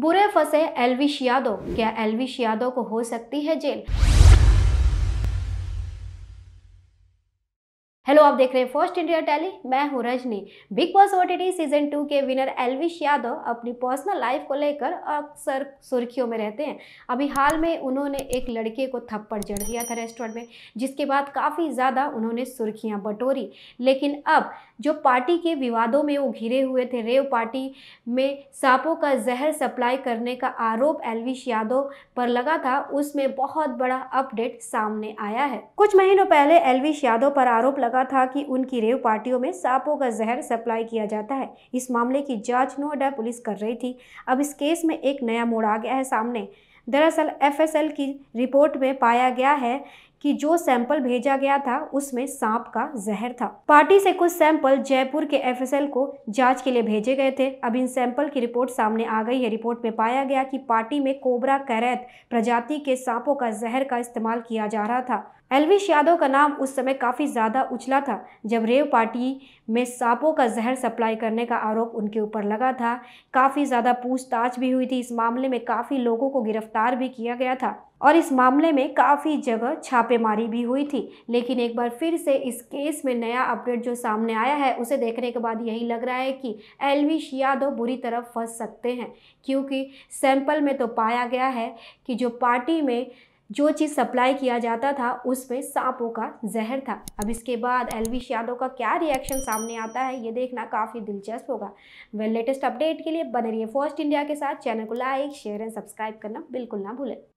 बुरे फंसे एलविश यादव क्या एलविश यादव को हो सकती है जेल हेलो आप देख रहे हैं फर्स्ट इंडिया टैली मैं हूं Rajni Bigg Boss OTT season two के विनर एलविश यादव अपनी पर्सनल लाइफ को लेकर अक्सर सुर्खियों में रहते हैं अभी हाल में उन्होंने एक लड़के को थप्पड़ जड़ दिया था रेस्टोरेंट में जिसके बाद काफ़ी ज़्यादा उन्होंने सुर्खियां बटोरी लेकिन अब जो पार्टी के विवादों में वो घिरे हुए थे रेव पार्टी में सांपों का जहर सप्लाई करने का आरोप एलविश यादव पर लगा था उसमें बहुत बड़ा अपडेट सामने आया है कुछ महीनों पहले एलविश यादव पर आरोप लगा लगा था कि उनकी रेव पार्टियों में सांपों का जहर सप्लाई किया जाता है इस मामले की जांच नोएडा पुलिस कर रही थी अब इस केस में एक नया मोड़ आ गया है सामने दरअसल एफएसएल की रिपोर्ट में पाया गया है कि जो सैंपल भेजा गया था उसमें सांप का जहर था पार्टी से कुछ सैंपल जयपुर के एफएसएल को जांच के लिए भेजे गए थे अब इन सैंपल की रिपोर्ट सामने आ गई है रिपोर्ट में पाया गया कि पार्टी में कोबरा कैरेत प्रजाति के सांपों का जहर का इस्तेमाल किया जा रहा था एलविश यादव का नाम उस समय काफ़ी ज़्यादा उछला था जब रेव पार्टी में सांपों का जहर सप्लाई करने का आरोप उनके ऊपर लगा था काफ़ी ज़्यादा पूछताछ भी हुई थी इस मामले में काफ़ी लोगों को गिरफ्तार भी किया गया था और इस मामले में काफ़ी जगह छापेमारी भी हुई थी लेकिन एक बार फिर से इस केस में नया अपडेट जो सामने आया है उसे देखने के बाद यही लग रहा है कि एलविश यादव बुरी तरह फंस सकते हैं क्योंकि सैंपल में तो पाया गया है कि जो पार्टी में जो चीज़ सप्लाई किया जाता था उसमें सांपों का जहर था अब इसके बाद एलविश यादव का क्या रिएक्शन सामने आता है ये देखना काफ़ी दिलचस्प होगा वेल लेटेस्ट अपडेट के लिए बने रहिए फर्स्ट इंडिया के साथ चैनल को लाइक शेयर एंड सब्सक्राइब करना बिल्कुल ना भूलें